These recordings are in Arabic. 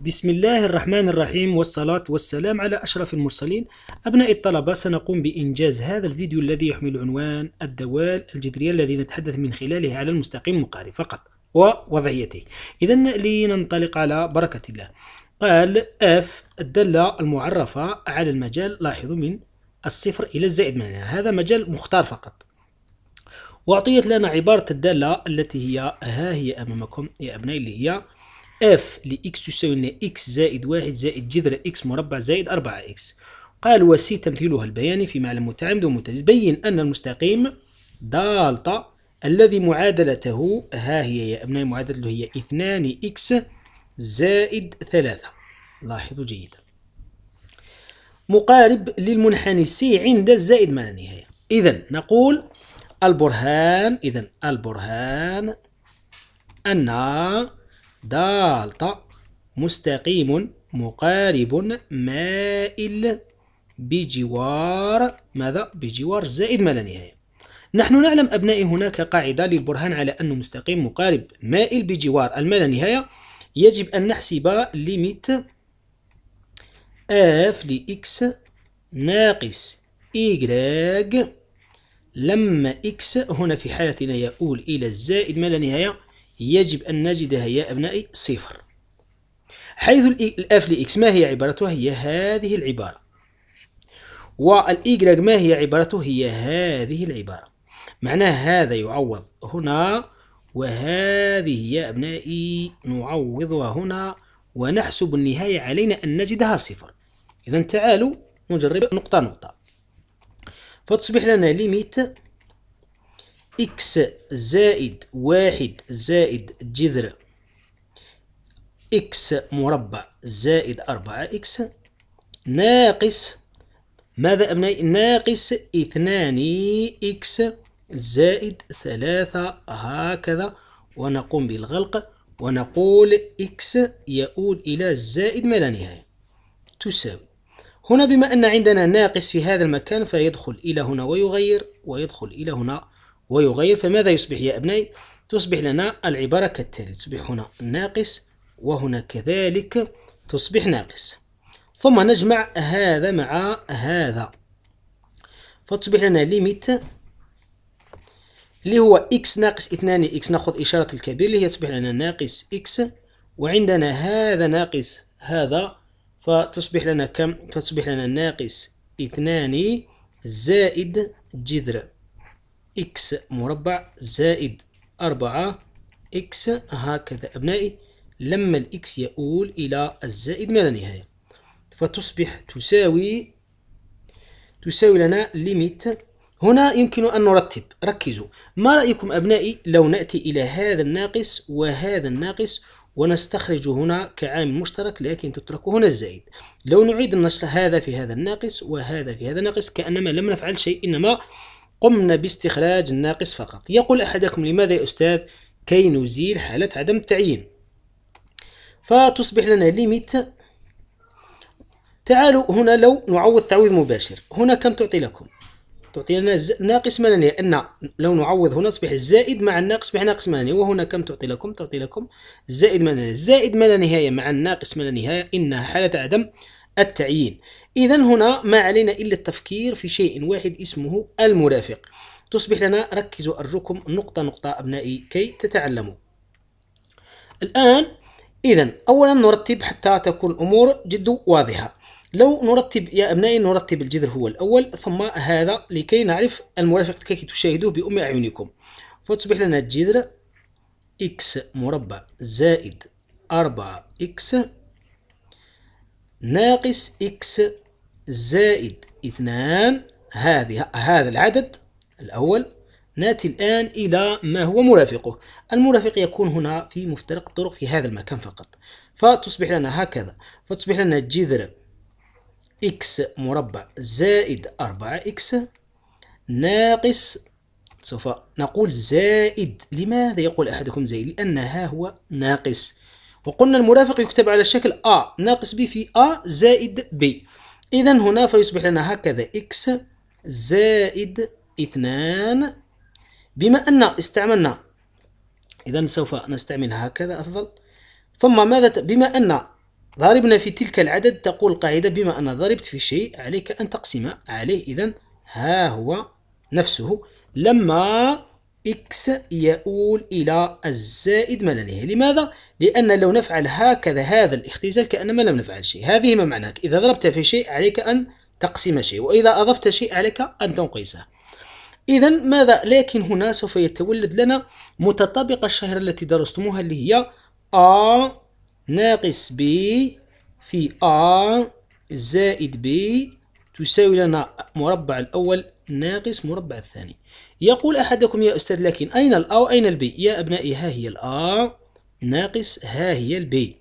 بسم الله الرحمن الرحيم والصلاة والسلام على أشرف المرسلين أبناء الطلبة سنقوم بإنجاز هذا الفيديو الذي يحمل عنوان الدوال الجذرية الذي نتحدث من خلاله على المستقيم المقاري فقط ووضعيته إذا لننطلق على بركة الله قال F الدالة المعرفة على المجال لاحظوا من الصفر إلى الزائد من هذا مجال مختار فقط وأعطيت لنا عبارة الدالة التي هي ها هي أمامكم يا أبنائي اللي هي اف لإكس تساوي لنا إكس زائد واحد زائد جذر إكس مربع زائد أربعة إكس قال وسي تمثيلها البياني في معلم متعمد ومتجد بين أن المستقيم دالتا الذي معادلته ها هي يا أبنائي معادلته هي اثنان إكس زائد ثلاثة لاحظوا جيدا مقارب للمنحني سي عند الزائد ما لا نهاية إذا نقول البرهان إذا البرهان أن دالتا مستقيم مقارب مائل بجوار ماذا؟ بجوار زائد ما لا نهاية نحن نعلم أبنائي هناك قاعدة للبرهان على أنه مستقيم مقارب مائل بجوار ما لا نهاية يجب أن نحسب ليميت اف لإكس ناقص إيكغ لما إكس هنا في حالتنا يؤول إلى الزائد ما لا نهاية يجب أن نجدها يا أبنائي صفر حيث الأف لإكس ما هي عبارته هي هذه العبارة والإيجراج ما هي عبارته هي هذه العبارة معناه هذا يعوض هنا وهذه يا أبنائي نعوضها هنا ونحسب النهاية علينا أن نجدها صفر إذا تعالوا نجرب نقطة نقطة فتصبح لنا ليميت إكس زائد واحد زائد جذر إكس مربع زائد أربعة إكس ناقص ماذا أبنائي ناقص اثنان إكس زائد ثلاثة هكذا ونقوم بالغلق ونقول إكس يؤول إلى زائد ما لا نهاية تساوي هنا بما أن عندنا ناقص في هذا المكان فيدخل إلى هنا ويغير ويدخل إلى هنا ويغير فماذا يصبح يا أبنائي؟ تصبح لنا العبارة كالتالي تصبح هنا ناقص وهنا كذلك تصبح ناقص ثم نجمع هذا مع هذا فتصبح لنا ليميت اللي هو إكس ناقص اثنان إكس ناخذ إشارة الكبير اللي هي تصبح لنا ناقص إكس وعندنا هذا ناقص هذا فتصبح لنا كم؟ فتصبح لنا ناقص اثنان زائد جذر إكس مربع زائد أربعة إكس هكذا أبنائي لما الإكس يؤول إلى الزائد ما لا نهاية فتصبح تساوي تساوي لنا ليميت هنا يمكن أن نرتب ركزوا ما رأيكم أبنائي لو نأتي إلى هذا الناقص وهذا الناقص ونستخرج هنا كعامل مشترك لكن تترك هنا الزائد لو نعيد النشر هذا في هذا الناقص وهذا في هذا الناقص كأنما لم نفعل شيء إنما قمنا باستخراج الناقص فقط يقول أحدكم لماذا يا أستاذ كي نزيل حالة عدم التعيين فتصبح لنا ليميت تعالوا هنا لو نعوض تعويض مباشر هنا كم تعطي لكم تعطي لنا ناقص ملني أن لو نعوض هنا تصبح الزائد مع الناقص تصبح ناقص ملني وهنا كم تعطي لكم تعطي لكم الزائد ما لا الزائد ما لا نهاية مع الناقص ما لا نهاية إنها حالة عدم التعيين إذا هنا ما علينا إلا التفكير في شيء واحد اسمه المرافق تصبح لنا ركزوا أرجوكم نقطة نقطة أبنائي كي تتعلموا الآن إذا أولا نرتب حتى تكون الأمور جد واضحة لو نرتب يا أبنائي نرتب الجذر هو الأول ثم هذا لكي نعرف المرافق كي تشاهدوه بأم أعينكم فتصبح لنا الجذر x مربع زائد 4 x ناقص إكس زائد اثنان هذه هذا العدد الأول نأتي الآن إلى ما هو مرافقه المرافق يكون هنا في مفترق الطرق في هذا المكان فقط فتصبح لنا هكذا فتصبح لنا جذر إكس مربع زائد 4 إكس ناقص سوف نقول زائد لماذا يقول أحدكم زائد لأن ها هو ناقص وقلنا المرافق يكتب على شكل A ناقص B في A زائد B إذا هنا فيصبح لنا هكذا X زائد 2 بما أن استعملنا إذا سوف نستعمل هكذا أفضل ثم ماذا بما أن ضربنا في تلك العدد تقول القاعدة بما أن ضربت في شيء عليك أن تقسم عليه إذا ها هو نفسه لما إكس يؤول إلى الزائد ملله لماذا؟ لأن لو نفعل هكذا هذا الاختزال كأنما لم نفعل شيء هذه ما معناك، إذا ضربت في شيء عليك أن تقسم شيء وإذا أضفت شيء عليك أن تنقصه إذا ماذا؟ لكن هنا سوف يتولد لنا متطابقة الشهرة التي درستموها اللي هي أ ناقص ب في أ زائد ب تساوي لنا مربع الأول ناقص مربع الثاني يقول أحدكم يا أستاذ لكن أين أو وأين البي يا أبنائي ها هي الـ ناقص ها هي البي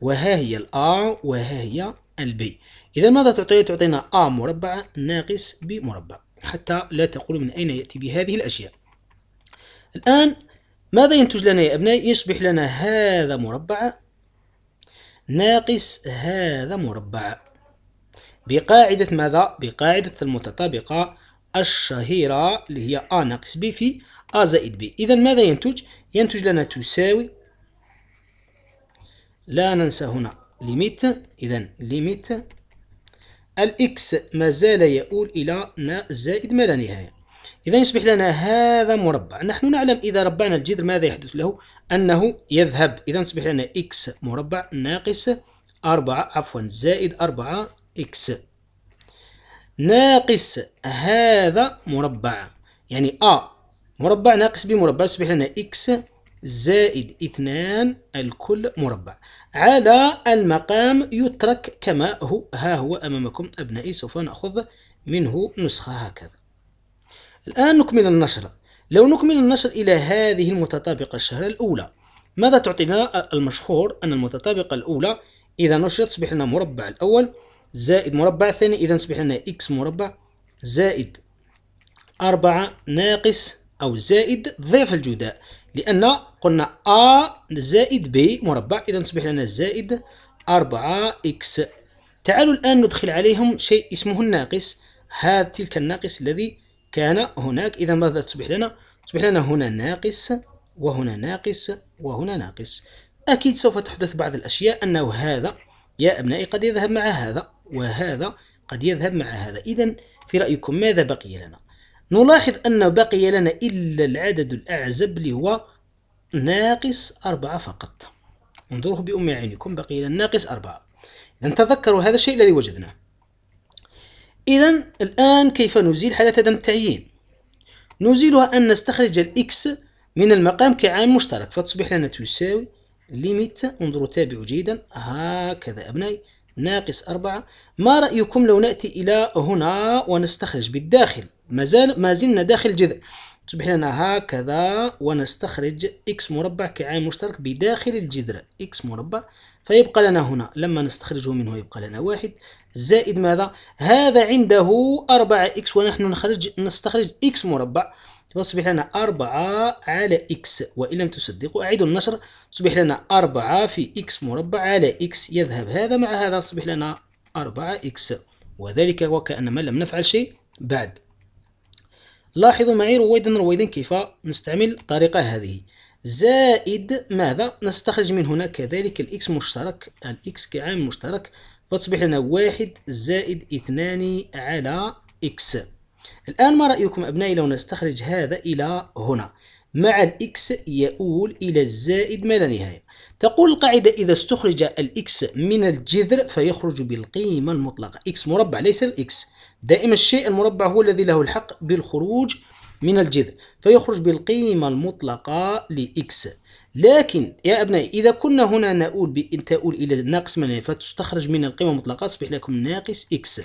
وها هي الـ وها هي البي إذا ماذا تعطينا؟ تعطينا أ مربع ناقص ب مربع حتى لا تقول من أين يأتي بهذه الأشياء الآن ماذا ينتج لنا يا أبنائي؟ يصبح لنا هذا مربع ناقص هذا مربع بقاعدة ماذا؟ بقاعدة المتطابقة الشهيرة اللي هي A ناقص B في A زائد B إذا ماذا ينتج؟ ينتج لنا تساوي لا ننسى هنا ليميت إذا ليميت الإكس ما زال يؤول إلى زائد ما لا نهاية إذا يصبح لنا هذا مربع نحن نعلم إذا ربعنا الجذر ماذا يحدث له أنه يذهب إذا يصبح لنا إكس مربع ناقص أربعة عفوا زائد أربعة إكس ناقص هذا مربع يعني أ مربع ناقص ب مربع يصبح لنا إكس زائد اثنان الكل مربع على المقام يترك كما هو ها هو أمامكم أبنائي سوف نأخذ منه نسخة هكذا الآن نكمل النشر لو نكمل النشر إلى هذه المتطابقة الشهر الأولى ماذا تعطينا المشهور أن المتطابقة الأولى إذا نشرت تصبح لنا مربع الأول زائد مربع ثاني إذا يصبح لنا إكس مربع زائد أربعة ناقص أو زائد ضعف الجداء لأن قلنا أ زائد ب مربع إذا تصبح لنا زائد أربعة إكس تعالوا الآن ندخل عليهم شيء اسمه الناقص هذا تلك الناقص الذي كان هناك إذا ماذا تصبح لنا؟ تصبح لنا هنا ناقص وهنا ناقص وهنا ناقص أكيد سوف تحدث بعض الأشياء أنه هذا يا أبنائي قد يذهب مع هذا وهذا قد يذهب مع هذا إذا في رأيكم ماذا بقي لنا نلاحظ أن بقي لنا إلا العدد الأعزب اللي هو ناقص أربعة فقط انظروه بأم عينكم بقي لنا ناقص أربعة إذا تذكروا هذا الشيء الذي وجدناه إذا الآن كيف نزيل حالة عدم التعيين نزيلها أن نستخرج الإكس من المقام كعامل مشترك فتصبح لنا تساوي ليميت انظروا تابعوا جيدا هكذا أبنائي ناقص أربعة ما رأيكم لو نأتي إلى هنا ونستخرج بالداخل ما, زال ما زلنا داخل جذر تصبح لنا هكذا ونستخرج x مربع كعين مشترك بداخل الجذر x مربع فيبقى لنا هنا لما نستخرجه منه يبقى لنا واحد زائد ماذا هذا عنده 4x ونحن نخرج نستخرج x مربع تصبح لنا 4 على إكس وإن لم تصدقوا أعيد النشر تصبح لنا 4 في إكس مربع على إكس يذهب هذا مع هذا تصبح لنا 4 إكس وذلك وكأنما لم نفعل شيء بعد لاحظوا معي رويدا رويدا كيف نستعمل الطريقة هذه زائد ماذا نستخرج من هنا كذلك الإكس مشترك الإكس كعامل مشترك فتصبح لنا واحد زائد اثنان على إكس الآن ما رأيكم أبنائي لو نستخرج هذا إلى هنا مع الإكس يؤول إلى الزائد ما لا نهاية تقول القاعدة إذا استخرج الإكس من الجذر فيخرج بالقيمة المطلقة إكس مربع ليس الإكس دائما الشيء المربع هو الذي له الحق بالخروج من الجذر فيخرج بالقيمة المطلقة لإكس لكن يا أبنائي إذا كنا هنا نقول بأن تؤول إلى ناقص ما لا نهاية فتستخرج من القيمة المطلقة تصبح لكم ناقص إكس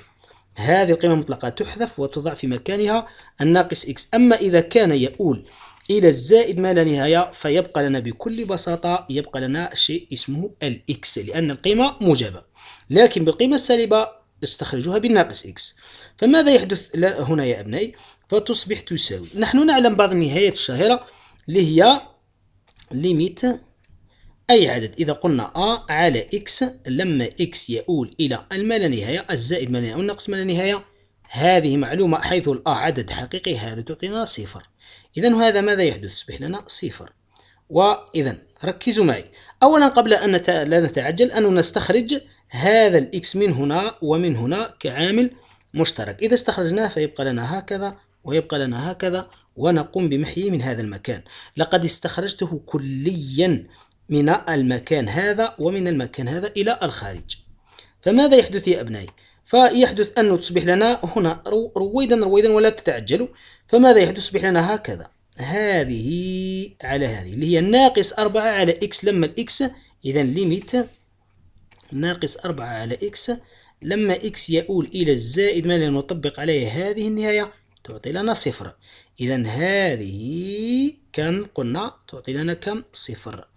هذه القيمة المطلقة تحذف وتضع في مكانها الناقص x أما إذا كان يؤول إلى الزائد ما لا نهاية فيبقى لنا بكل بساطة يبقى لنا شيء اسمه الإكس لأن القيمة موجبة لكن بالقيمة السالبة استخرجوها بالناقص إكس فماذا يحدث هنا يا أبنائي فتصبح تساوي نحن نعلم بعض النهايات الشهيرة اللي هي ليميت أي عدد إذا قلنا أ على إكس لما إكس يؤول إلى ما لا نهاية الزائد ما لا نهاية والنقص ما لا نهاية هذه معلومة حيث الأ عدد حقيقي هذا تعطينا صفر إذا هذا ماذا يحدث تصبح لنا صفر وإذا ركزوا معي أولا قبل أن نت... لا نتعجل أن نستخرج هذا الإكس من هنا ومن هنا كعامل مشترك إذا استخرجناه فيبقى لنا هكذا ويبقى لنا هكذا ونقوم بمحيه من هذا المكان لقد استخرجته كليا من المكان هذا ومن المكان هذا إلى الخارج فماذا يحدث يا أبنائي؟ فيحدث أنه تصبح لنا هنا رويدا رويدا ولا تتعجلوا فماذا يحدث تصبح لنا هكذا هذه على هذه اللي هي ناقص أربعة على إكس لما الإكس إذا ليميت ناقص أربعة على إكس لما إكس يؤول إلى الزائد ما نطبق عليه هذه النهاية تعطي لنا صفر إذا هذه كم قلنا تعطي لنا كم صفر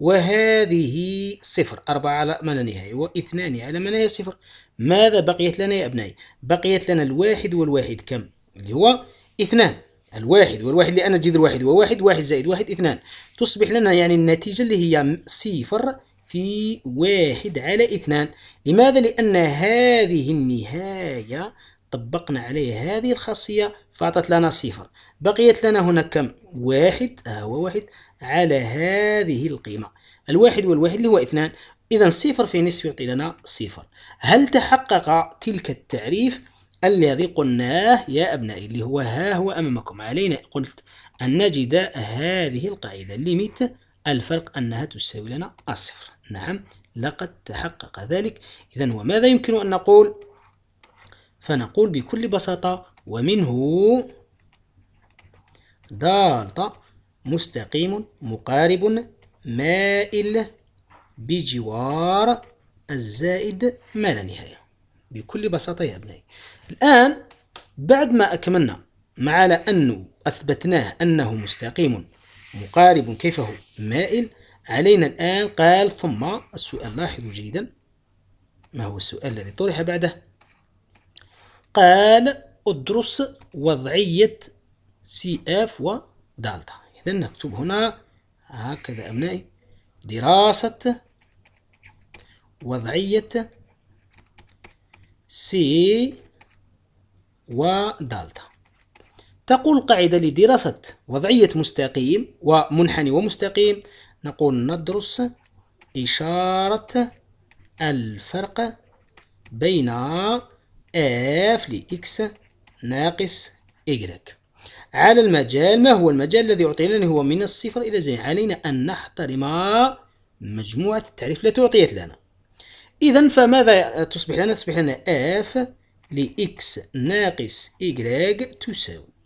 وهذه صفر أربعة على ما لا نهاية واثنان على ما نهاية صفر ماذا بقيت لنا يا أبنائي بقيت لنا الواحد والواحد كم اللي هو اثنان الواحد والواحد لأن جذر واحد وواحد واحد زائد واحد اثنان تصبح لنا يعني النتيجة اللي هي صفر في واحد على اثنان لماذا لأن هذه النهاية طبقنا عليه هذه الخاصية فأعطت لنا صفر بقيت لنا هنا كم واحد ها هو واحد على هذه القيمة الواحد والواحد اللي هو اثنان إذا صفر في نصف يعطي لنا صفر هل تحقق تلك التعريف الذي قلناه يا أبنائي اللي هو ها هو أمامكم علينا قلت أن نجد هذه القاعدة ليميت الفرق أنها تساوي لنا الصفر نعم لقد تحقق ذلك إذا وماذا يمكن أن نقول فنقول بكل بساطة ومنه دالتا مستقيم مقارب مائل بجوار الزائد ما لا نهاية بكل بساطة يا أبنائي الآن بعد ما أكملنا مع على أنه أثبتناه أنه مستقيم مقارب كيف هو مائل علينا الآن قال ثم السؤال لاحظوا جيدا ما هو السؤال الذي طرح بعده قال ادرس وضعية سي اف ودالتا إذا نكتب هنا هكذا أبنائي دراسة وضعية سي ودالتا تقول قاعدة لدراسة وضعية مستقيم ومنحني ومستقيم نقول ندرس إشارة الفرق بين اف لإكس ناقص إجريك على المجال ما هو المجال الذي أعطي لنا هو من الصفر إلى زين علينا أن نحترم مجموعة التعريف التي أعطيت لنا إذا فماذا تصبح لنا؟ تصبح لنا اف لإكس ناقص إجريك تساوي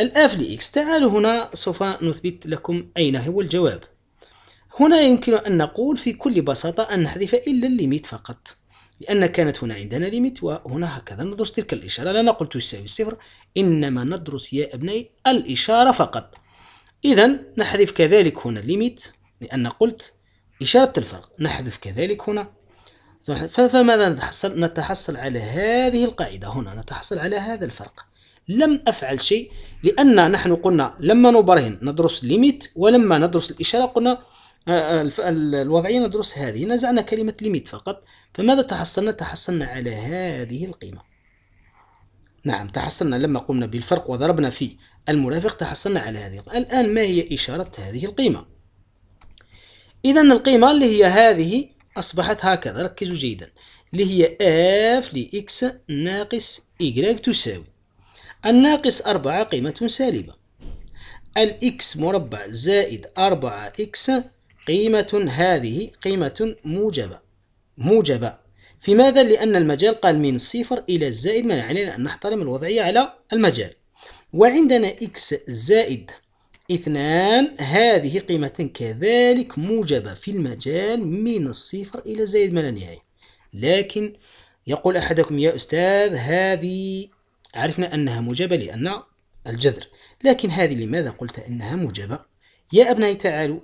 الآف لإكس تعالوا هنا سوف نثبت لكم أين هو الجواب هنا يمكن أن نقول في كل بساطة أن نحذف إلا الليميت فقط لأن كانت هنا عندنا ليميت وهنا هكذا ندرس تلك الإشارة لا نقول تساوي الصفر إنما ندرس يا أبني الإشارة فقط إذا نحذف كذلك هنا ليميت لأن قلت إشارة الفرق نحذف كذلك هنا فماذا نتحصل؟ نتحصل على هذه القاعدة هنا نتحصل على هذا الفرق لم أفعل شيء لأن نحن قلنا لما نبرهن ندرس ليميت ولما ندرس الإشارة قلنا آه، آه، الوضعية ندرس هذه نزعنا كلمة ليميت فقط فماذا تحصلنا؟ تحصلنا على هذه القيمة نعم تحصلنا لما قمنا بالفرق وضربنا في المرافق تحصلنا على هذه الآن ما هي إشارة هذه القيمة؟ إذا القيمة اللي هي هذه أصبحت هكذا ركزوا جيدا اللي هي اف لإكس ناقص y تساوي الناقص أربعة قيمة سالبة الإكس مربع زائد أربعة إكس قيمة هذه قيمة موجبة موجبة في ماذا؟ لأن المجال قال من الصفر إلى الزائد ما علينا يعني أن نحترم الوضعية على المجال وعندنا إكس زائد اثنان هذه قيمة كذلك موجبة في المجال من الصفر إلى زائد ما لا نهاية لكن يقول أحدكم يا أستاذ هذه عرفنا أنها موجبة لأن الجذر لكن هذه لماذا قلت أنها موجبة؟ يا أبنائي تعالوا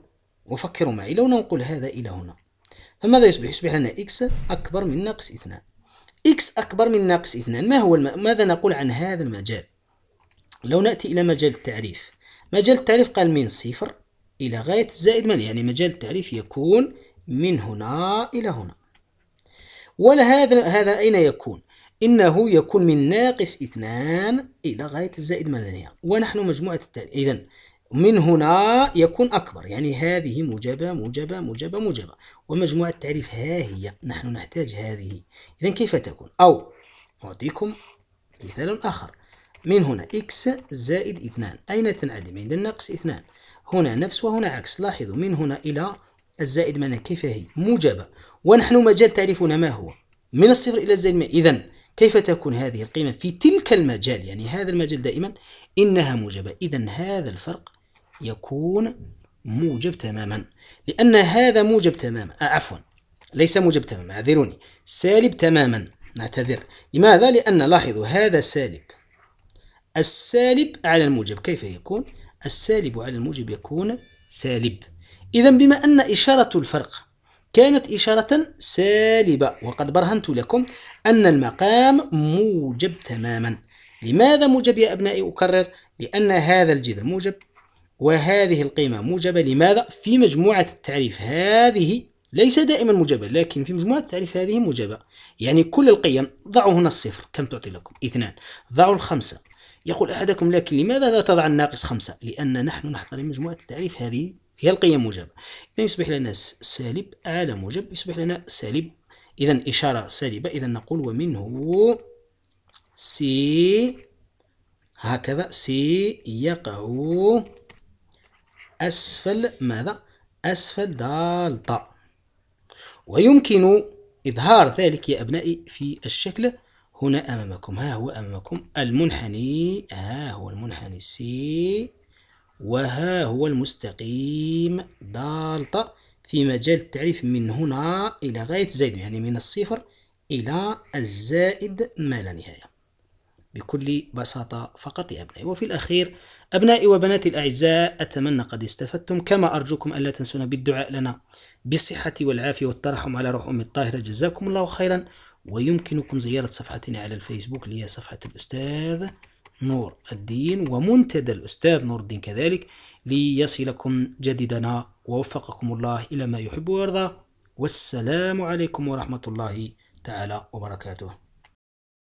وفكروا معي لو ننقل هذا إلى هنا فماذا يصبح؟ يصبح لنا إكس أكبر من ناقص اثنان إكس أكبر من ناقص اثنان ما هو الم... ماذا نقول عن هذا المجال؟ لو نأتي إلى مجال التعريف مجال التعريف قال من صفر إلى غاية زائد من يعني مجال التعريف يكون من هنا إلى هنا ولهذا هذا أين يكون؟ إنه يكون من ناقص اثنان إلى غاية الزائد مليان ونحن مجموعة التعريف إذا من هنا يكون أكبر يعني هذه موجبة موجبة موجبة موجبة ومجموعة التعريف ها هي نحن نحتاج هذه إذا كيف تكون أو أعطيكم مثال آخر من هنا x زائد 2 أين تنعدم عند النقص 2 هنا نفس وهنا عكس لاحظوا من هنا إلى الزائد معنا كيف هي موجبة ونحن مجال تعريفنا ما هو من الصفر إلى الزائد إذا كيف تكون هذه القيمة في تلك المجال يعني هذا المجال دائما إنها موجبة إذا هذا الفرق يكون موجب تماما لأن هذا موجب تماما آه عفوا ليس موجب تماما اعذروني سالب تماما نعتذر لماذا؟ لأن لاحظوا هذا سالب السالب على الموجب كيف يكون؟ السالب على الموجب يكون سالب إذا بما أن إشارة الفرق كانت إشارة سالبة وقد برهنت لكم أن المقام موجب تماما لماذا موجب يا أبنائي أكرر؟ لأن هذا الجذر موجب وهذه القيمة موجبة لماذا؟ في مجموعة التعريف هذه ليس دائما موجبة لكن في مجموعة التعريف هذه موجبة يعني كل القيم ضعوا هنا الصفر كم تعطي لكم؟ اثنان ضعوا الخمسة يقول أحدكم لكن لماذا لا تضع الناقص خمسة؟ لأن نحن نحترم مجموعة التعريف هذه فيها القيم موجبة إذا يصبح لنا سالب على موجب يصبح لنا سالب إذا إشارة سالبة إذا نقول ومنه سي هكذا سي يقع أسفل ماذا؟ أسفل دالتا ويمكن إظهار ذلك يا أبنائي في الشكل هنا أمامكم ها هو أمامكم المنحني ها هو المنحني سي وها هو المستقيم دالتا في مجال التعريف من هنا إلى غاية زائد يعني من الصفر إلى الزائد ما لا نهاية بكل بساطة فقط يا أبنائي وفي الأخير أبنائي وبناتي الأعزاء أتمنى قد استفدتم كما أرجوكم ألا تنسونا بالدعاء لنا بالصحة والعافية والترحم على روح أمي الطاهرة جزاكم الله خيرا ويمكنكم زيارة صفحتنا على الفيسبوك اللي هي صفحة الأستاذ نور الدين ومنتدى الأستاذ نور الدين كذلك ليصلكم جديدنا ووفقكم الله إلى ما يحب ويرضى والسلام عليكم ورحمة الله تعالى وبركاته